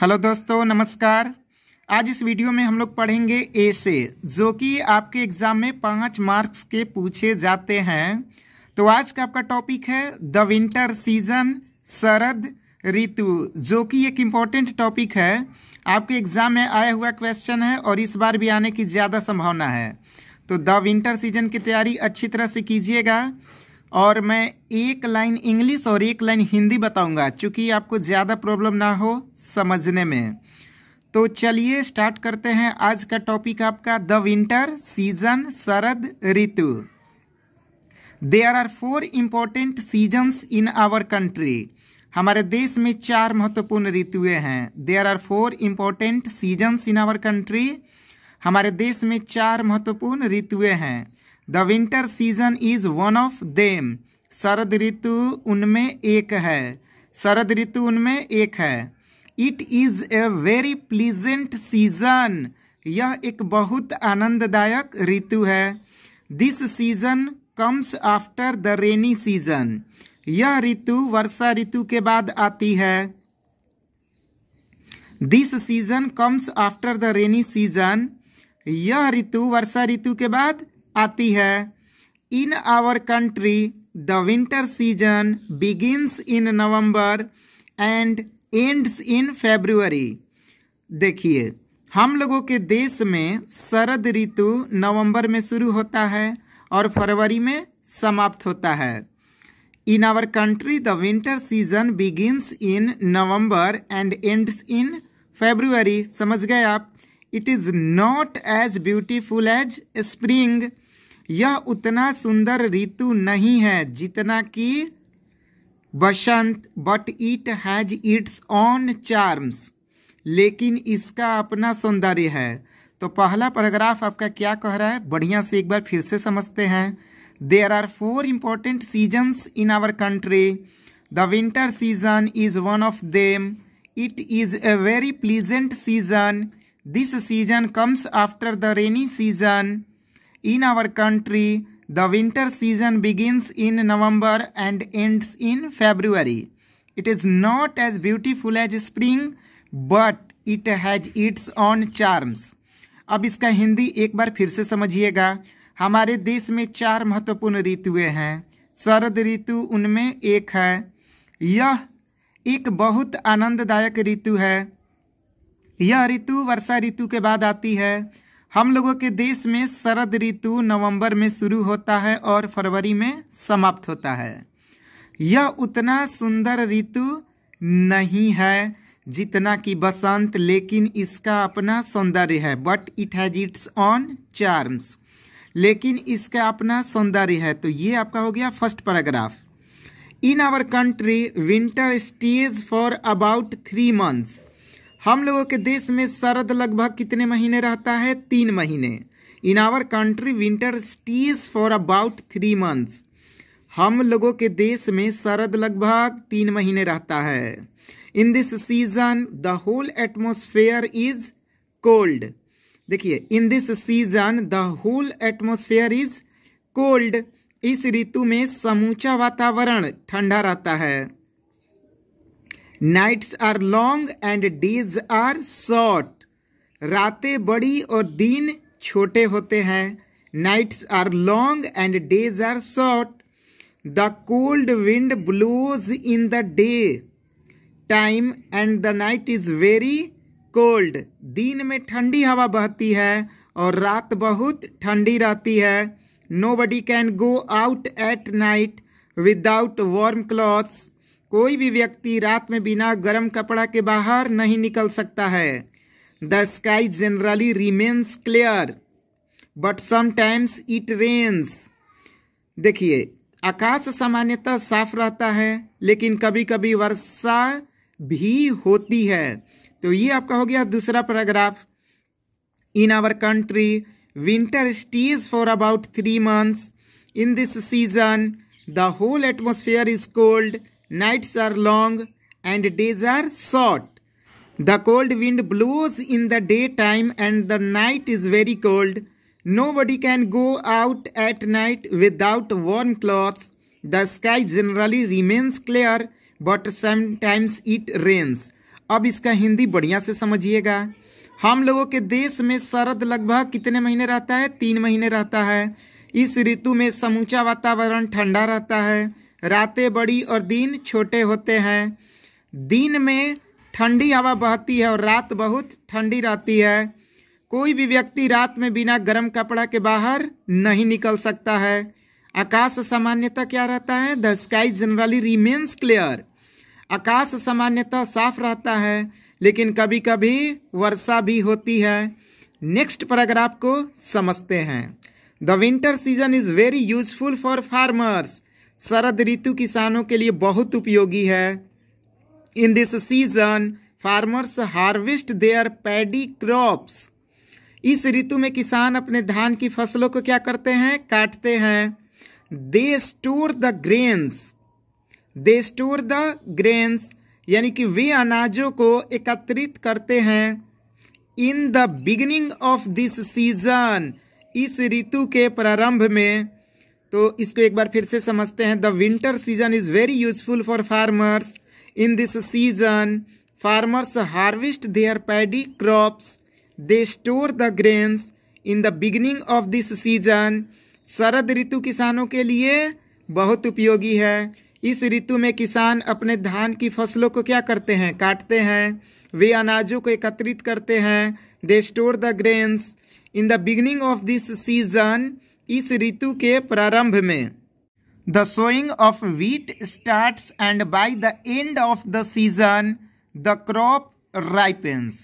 Hello दोस्तों नमस्कार आज इस वीडियो में हम लोग पढ़ेंगे ऐसे जो कि आपके एग्ज़ाम में पाँच मार्क्स के पूछे जाते हैं तो आज का आपका टॉपिक है द विंटर सीजन शरद ऋतु जो कि एक इम्पॉर्टेंट टॉपिक है आपके एग्ज़ाम में आया हुआ क्वेश्चन है और इस बार भी आने की ज़्यादा संभावना है तो द विंटर सीजन की तैयारी अच्छी तरह से कीजिएगा और मैं एक लाइन इंग्लिश और एक लाइन हिंदी बताऊंगा चूँकि आपको ज़्यादा प्रॉब्लम ना हो समझने में तो चलिए स्टार्ट करते हैं आज का टॉपिक आपका द विंटर सीजन शरद ऋतु there are four important seasons in our country हमारे देश में चार महत्वपूर्ण ऋतुएं हैं there are four important seasons in our country हमारे देश में चार महत्वपूर्ण ऋतुएं हैं the winter season is one of them शरद ऋतु उनमें एक है शरद ऋतु उनमें एक है it is a very pleasant season यह एक बहुत आनंददायक ऋतु है this season comes after the rainy season यह ऋतु वर्षा ऋतु के बाद आती है this season comes after the rainy season यह ऋतु वर्षा ऋतु के बाद आती है in our country the winter season begins in November and ends in February देखिए हम लोगों के देश में शरद ऋतु नवंबर में शुरू होता है और फरवरी में समाप्त होता है in our country the winter season begins in November and ends in February समझ गए आप it is not as beautiful as spring यह उतना सुंदर ऋतु नहीं है जितना कि बसंत but it has its own charms लेकिन इसका अपना सौंदर्य है तो पहला पैराग्राफ आपका क्या कह रहा है बढ़िया से एक बार फिर से समझते हैं there are four important seasons in our country the winter season is one of them it is a very pleasant season this season comes after the rainy season In our country, the winter season begins in November and ends in February. It is not as beautiful as spring, but it has its own charms. अब इसका हिंदी एक बार फिर से समझिएगा हमारे देश में चार महत्वपूर्ण ऋतुएं हैं शरद ऋतु उनमें एक है यह एक बहुत आनंददायक ऋतु है यह ऋतु वर्षा ऋतु के बाद आती है हम लोगों के देश में शरद ऋतु नवंबर में शुरू होता है और फरवरी में समाप्त होता है यह उतना सुंदर ऋतु नहीं है जितना कि बसंत लेकिन इसका अपना सौंदर्य है but it has its own charms लेकिन इसका अपना सौंदर्य है तो ये आपका हो गया first paragraph in our country winter stays for about three months हम लोगों के देश में शरद लगभग कितने महीने रहता है तीन महीने in our country winter stays for about three months हम लोगों के देश में शरद लगभग तीन महीने रहता है in this season the whole atmosphere is cold देखिए in this season the whole atmosphere is cold इस ऋतु में समूचा वातावरण ठंडा रहता है nights are long and days are short रातें बड़ी और दिन छोटे होते हैं nights are long and days are short the cold wind blows in the day time and the night is very cold दिन में ठंडी हवा बहती है और रात बहुत ठंडी रहती है nobody can go out at night without warm clothes कोई भी व्यक्ति रात में बिना गर्म कपड़ा के बाहर नहीं निकल सकता है the sky generally remains clear but sometimes it rains देखिए आकाश सामान्यतः साफ रहता है लेकिन कभी कभी वर्षा भी होती है तो ये आपका हो गया दूसरा paragraph in our country winter stays for about three months in this season the whole atmosphere is cold nights are long and days are short. The cold wind blows in the daytime and the night is very cold. Nobody can go out at night without warm clothes. The sky generally remains clear but sometimes it rains. अब इसका हिंदी बढ़िया से समझिएगा हम लोगों के देश में शरद लगभग कितने महीने रहता है तीन महीने रहता है इस ऋतु में समूचा वातावरण ठंडा रहता है रातें बड़ी और दिन छोटे होते हैं दिन में ठंडी हवा बहती है और रात बहुत ठंडी रहती है कोई भी व्यक्ति रात में बिना गर्म कपड़ा के बाहर नहीं निकल सकता है आकाश सामान्यतः क्या रहता है the sky generally remains clear आकाश सामान्यतः साफ रहता है लेकिन कभी कभी वर्षा भी होती है नेक्स्ट पैराग्राफ को समझते हैं the winter season is very useful for farmers शरद ऋतु किसानों के लिए बहुत उपयोगी है in this season farmers harvest their paddy crops इस ऋतु में किसान अपने धान की फसलों को क्या करते हैं काटते हैं they store the grains they store the grains यानी कि वे अनाजों को एकत्रित करते हैं in the beginning of this season इस ऋतु के प्रारंभ में तो इसको एक बार फिर से समझते हैं the winter season is very useful for farmers in this season farmers harvest their paddy crops they store the grains in the beginning of this season शरद ऋतु किसानों के लिए बहुत उपयोगी है इस ऋतु में किसान अपने धान की फसलों को क्या करते हैं काटते हैं वे अनाजों को एकत्रित करते हैं they store the grains in the beginning of this season इस ऋतु के प्रारंभ में the sowing of wheat starts and by the end of the season the crop ripens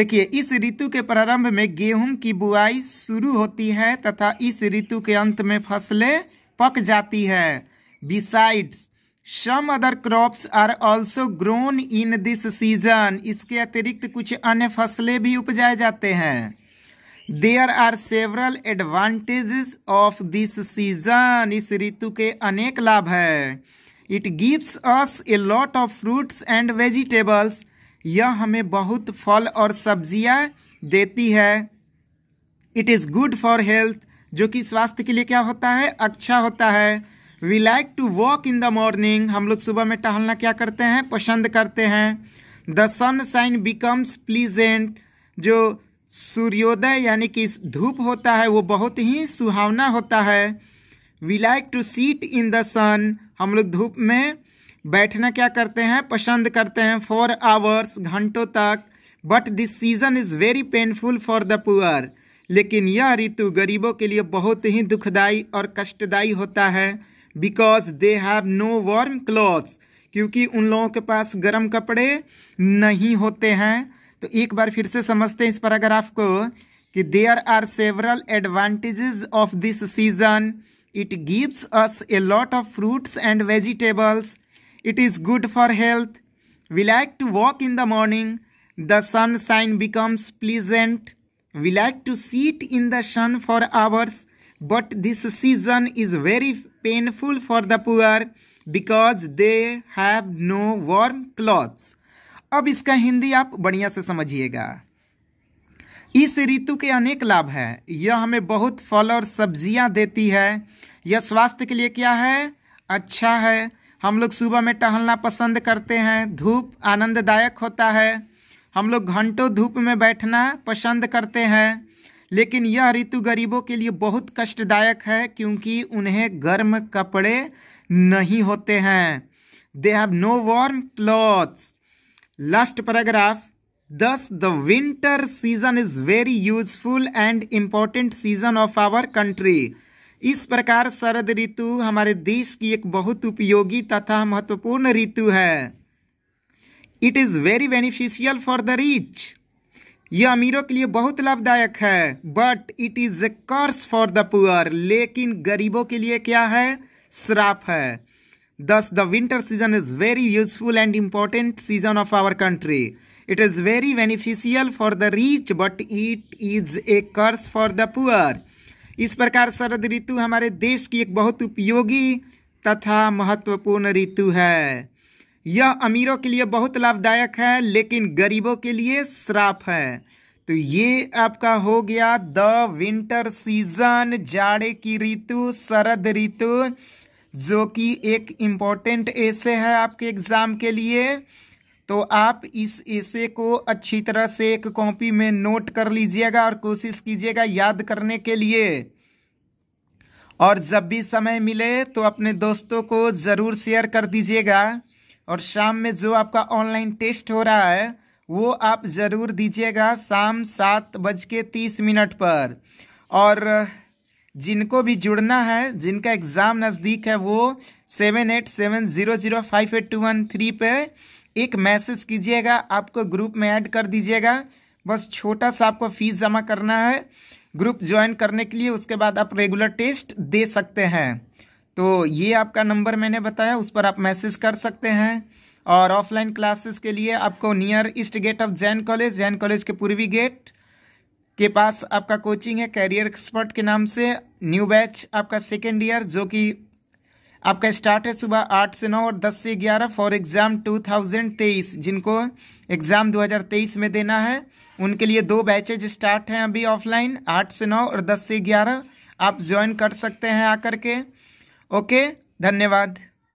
देखिए इस ऋतु के प्रारंभ में गेहूं की बुआई शुरू होती है तथा इस ऋतु के अंत में फसलें पक जाती है besides some other crops are also grown in this season इसके अतिरिक्त कुछ अन्य फसलें भी उपजाए जाते हैं there are several advantages of this season इस ऋतु के अनेक लाभ है it gives us a lot of fruits and vegetables यह हमें बहुत फल और सब्जियां देती है it is good for health जो कि स्वास्थ्य के लिए क्या होता है अच्छा होता है we like to walk in the morning हम लोग सुबह में टहलना क्या करते हैं पसंद करते हैं the sunshine becomes pleasant जो सूर्योदय यानी कि धूप होता है वो बहुत ही सुहावना होता है we like to sit in the sun हम लोग धूप में बैठना क्या करते हैं पसंद करते हैं फॉर आवर्स घंटों तक but this season is very painful for the poor लेकिन यह ऋतु गरीबों के लिए बहुत ही दुखदाई और कष्टदायी होता है because they have no warm clothes क्योंकि उन लोगों के पास गर्म कपड़े नहीं होते हैं तो एक बार फिर से समझते हैं इस पैराग्राफ को कि there are several advantages of this season it gives us a lot of fruits and vegetables it is good for health we like to walk in the morning the sunshine becomes pleasant we like to sit in the sun for hours but this season is very painful for the poor because they have no warm clothes अब इसका हिंदी आप बढ़िया से समझिएगा इस ऋतु के अनेक लाभ हैं यह हमें बहुत फल और सब्जियां देती है यह स्वास्थ्य के लिए क्या है अच्छा है हम लोग सुबह में टहलना पसंद करते हैं धूप आनंददायक होता है हम लोग घंटों धूप में बैठना पसंद करते हैं लेकिन यह ऋतु गरीबों के लिए बहुत कष्टदायक है क्योंकि उन्हें गर्म कपड़े नहीं होते हैं they have no warm clothes last paragraph thus the winter season is very useful and important season of our country इस प्रकार शरद ऋतु हमारे देश की एक बहुत उपयोगी तथा महत्वपूर्ण ऋतु है it is very beneficial for the rich यह अमीरों के लिए बहुत लाभदायक है but it is a curse for the poor लेकिन गरीबों के लिए क्या है श्राप है Thus, the winter season is very useful and important season of our country. It is very beneficial for the rich, but it is a curse for the poor. इस प्रकार शरद ऋतु हमारे देश की एक बहुत उपयोगी तथा महत्वपूर्ण ऋतु है यह अमीरों के लिए बहुत लाभदायक है लेकिन गरीबों के लिए श्राप है तो ये आपका हो गया द विंटर सीजन जाड़े की ऋतु शरद ऋतु जो कि एक इम्पॉर्टेंट ऐसे है आपके एग्ज़ाम के लिए तो आप इस ऐसे को अच्छी तरह से एक कॉपी में नोट कर लीजिएगा और कोशिश कीजिएगा याद करने के लिए और जब भी समय मिले तो अपने दोस्तों को ज़रूर शेयर कर दीजिएगा और शाम में जो आपका ऑनलाइन टेस्ट हो रहा है वो आप ज़रूर दीजिएगा शाम सात बज के तीस मिनट पर और जिनको भी जुड़ना है जिनका एग्ज़ाम नज़दीक है वो seven eight seven zero zero five eight two one three पे एक मैसेज कीजिएगा आपको ग्रुप में ऐड कर दीजिएगा बस छोटा सा आपको फीस जमा करना है ग्रुप ज्वाइन करने के लिए उसके बाद आप रेगुलर टेस्ट दे सकते हैं तो ये आपका नंबर मैंने बताया उस पर आप मैसेज कर सकते हैं और ऑफलाइन क्लासेस के लिए आपको near east gate of Jain college Jain college के पूर्वी गेट के पास आपका कोचिंग है कैरियर एक्सपर्ट के नाम से न्यू बैच आपका सेकेंड ईयर जो कि आपका स्टार्ट है सुबह आठ से नौ और दस से ग्यारह फॉर एग्ज़ाम टू थाउजेंड तेईस जिनको एग्ज़ाम दो हज़ार तेईस में देना है उनके लिए दो बैचेज स्टार्ट हैं अभी ऑफलाइन आठ से नौ और दस से ग्यारह आप ज्वाइन कर सकते हैं आकर के ओके धन्यवाद